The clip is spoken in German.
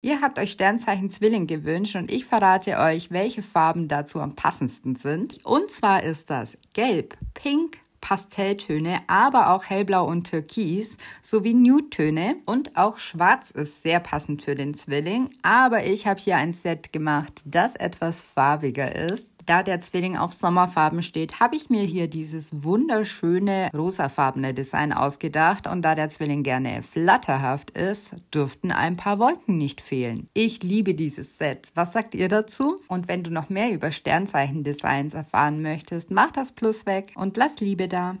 Ihr habt euch Sternzeichen Zwilling gewünscht und ich verrate euch, welche Farben dazu am passendsten sind. Und zwar ist das Gelb, Pink, Pastelltöne, aber auch Hellblau und Türkis sowie Nude-Töne und auch Schwarz ist sehr passend für den Zwilling. Aber ich habe hier ein Set gemacht, das etwas farbiger ist da der Zwilling auf Sommerfarben steht, habe ich mir hier dieses wunderschöne rosafarbene Design ausgedacht und da der Zwilling gerne flatterhaft ist, dürften ein paar Wolken nicht fehlen. Ich liebe dieses Set. Was sagt ihr dazu? Und wenn du noch mehr über Sternzeichen-Designs erfahren möchtest, mach das Plus weg und lass Liebe da.